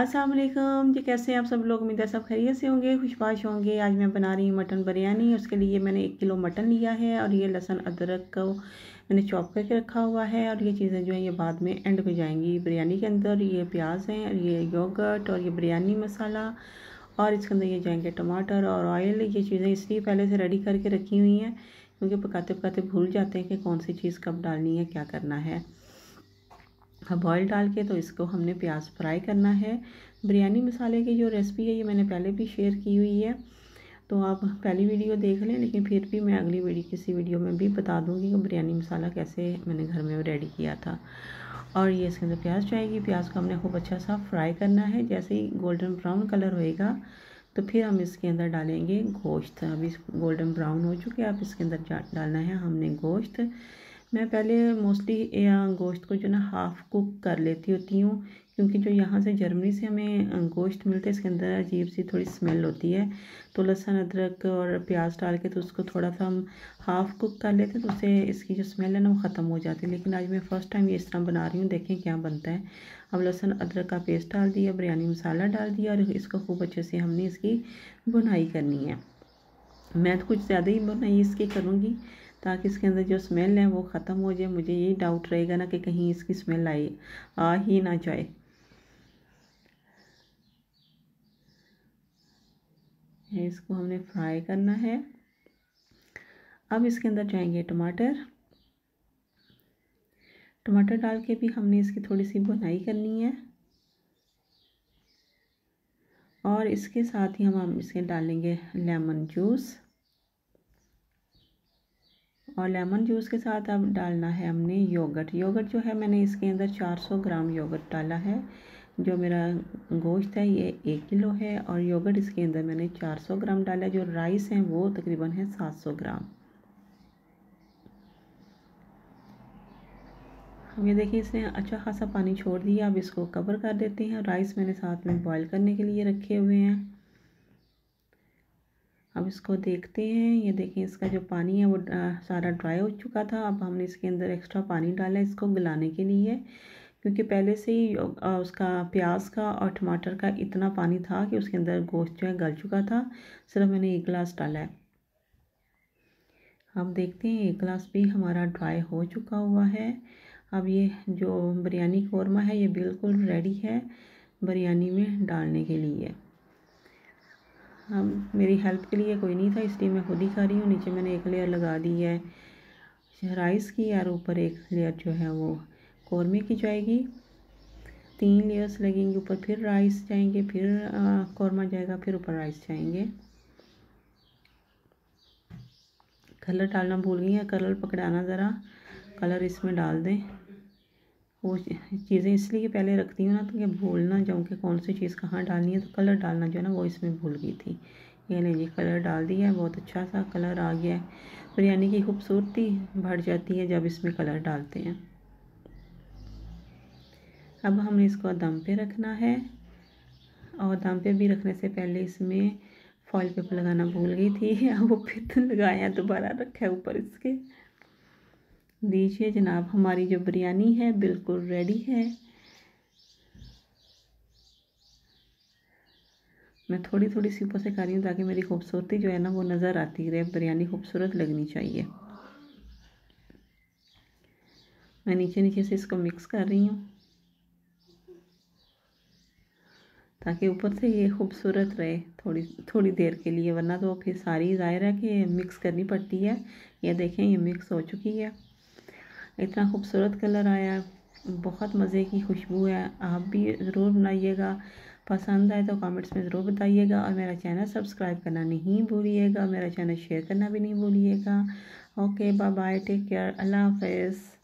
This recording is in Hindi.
असलम जी कैसे हैं आप सब लोग उम्मीद है सब खरीत से होंगे खुशबाश होंगे आज मैं बना रही हूँ मटन बिरयानी उसके लिए मैंने एक किलो मटन लिया है और ये लहसन अदरक को मैंने चॉप करके रखा हुआ है और ये चीज़ें जो है ये बाद में एंड में जाएंगी बिरयानी के अंदर ये प्याज हैं और ये योगर्ट और ये बिरयानी मसाला और इसके अंदर ये जाएंगे टमाटर और ऑयल ये चीज़ें इसलिए पहले से रेडी करके रखी हुई हैं क्योंकि पकाते पकाते भूल जाते हैं कि कौन सी चीज़ कब डालनी है क्या करना है बॉयल डाल के तो इसको हमने प्याज फ्राई करना है बिरयानी मसाले की जो रेसिपी है ये मैंने पहले भी शेयर की हुई है तो आप पहली वीडियो देख लें लेकिन फिर भी मैं अगली वीडियो किसी वीडियो में भी बता दूंगी कि बिरयानी मसाला कैसे मैंने घर में रेडी किया था और ये इसके अंदर प्याज जाएगी प्याज को हमने खूब अच्छा सा फ्राई करना है जैसे ही गोल्डन ब्राउन कलर होएगा तो फिर हम इसके अंदर डालेंगे गोश्त अभी गोल्डन ब्राउन हो चुके अब इसके अंदर डालना है हमने गोश्त मैं पहले मोस्टली गोश्त को जो ना हाफ़ कुक कर लेती होती हूँ क्योंकि जो यहाँ से जर्मनी से हमें गोश्त मिलता है इसके अंदर अजीब सी थोड़ी स्मेल होती है तो लहसुन अदरक और प्याज डाल के तो उसको थोड़ा सा हम हाफ़ कुक कर लेते हैं तो उससे इसकी जो स्मेल है ना वो ख़त्म हो जाती है लेकिन आज मैं फ़र्स्ट टाइम ये इस तरह बना रही हूँ देखें क्या बनता है अब लहसुन अदरक का पेस्ट डाल दिया बिरयानी मसाला डाल दिया और इसको खूब अच्छे से हमने इसकी बुनाई करनी है मैं तो कुछ ज़्यादा ही बुनाई इसकी करूँगी ताकि इसके अंदर जो स्मेल है वो ख़त्म हो जाए मुझे यही डाउट रहेगा ना कि कहीं इसकी स्मेल आई आ ही ना जाए इसको हमने फ्राई करना है अब इसके अंदर जाएंगे टमाटर टमाटर डाल के भी हमने इसकी थोड़ी सी बुनाई करनी है और इसके साथ ही हम हम इसके डालेंगे लेमन जूस और लेमन जूस के साथ अब डालना है हमने योगर्ट योगर्ट जो है मैंने इसके अंदर 400 ग्राम योगर्ट डाला है जो मेरा गोश्त है ये एक किलो है और योगर्ट इसके अंदर मैंने 400 ग्राम डाला जो राइस हैं वो तकरीबन है 700 ग्राम अब ये देखिए इसने अच्छा खासा पानी छोड़ दिया अब इसको कवर कर देते हैं राइस मैंने साथ में बॉयल करने के लिए रखे हुए हैं अब इसको देखते हैं ये देखें इसका जो पानी है वो सारा ड्राई हो चुका था अब हमने इसके अंदर एक्स्ट्रा पानी डाला इसको गलाने के लिए क्योंकि पहले से ही उसका प्याज का और टमाटर का इतना पानी था कि उसके अंदर गोश्त जो है गल चुका था सिर्फ मैंने एक गिलास डाला है अब देखते हैं एक गिलास भी हमारा ड्राई हो चुका हुआ है अब ये जो बिरयानी कौरमा है ये बिल्कुल रेडी है बिरयानी में डालने के लिए हम मेरी हेल्प के लिए कोई नहीं था इसलिए मैं खुद ही खा रही हूँ नीचे मैंने एक लेयर लगा दी है राइस की और ऊपर एक लेयर जो है वो कौरमे की जाएगी तीन लेयर्स लगेंगे ऊपर फिर राइस जाएंगे फिर कौरमा जाएगा फिर ऊपर राइस जाएंगे कलर डालना भूल गई है कलर पकड़ाना ज़रा कलर इसमें डाल दें वो चीज़ें इसलिए पहले रखती हूँ ना तो कि भूल ना जाऊँ कि कौन सी चीज़ कहाँ डालनी है तो कलर डालना जो है ना वो इसमें भूल गई थी ये नहीं जी कलर डाल दिया है बहुत अच्छा सा कलर आ गया है तो यानी कि खूबसूरती बढ़ जाती है जब इसमें कलर डालते हैं अब हमने इसको दम पे रखना है और दम पे भी रखने से पहले इसमें फॉल पेपर लगाना भूल गई थी अब वो फिर तो लगाया दोबारा रखा है ऊपर इसके दीजिए जनाब हमारी जो बिरयानी है बिल्कुल रेडी है मैं थोड़ी थोड़ी सी ऊपर से खा रही हूँ ताकि मेरी खूबसूरती जो है ना वो नज़र आती रहे बिरयानी खूबसूरत लगनी चाहिए मैं नीचे नीचे से इसको मिक्स कर रही हूँ ताकि ऊपर से ये खूबसूरत रहे थोड़ी थोड़ी देर के लिए वरना तो फिर सारी ज़ाहिर है कि मिक्स करनी पड़ती है ये देखें ये मिक्स हो चुकी है इतना खूबसूरत कलर आया है बहुत मज़े की खुशबू है आप भी ज़रूर बनाइएगा पसंद आए तो कमेंट्स में ज़रूर बताइएगा और मेरा चैनल सब्सक्राइब करना नहीं भूलिएगा मेरा चैनल शेयर करना भी नहीं भूलिएगा okay bye bye take care अल्लाह हाफिज़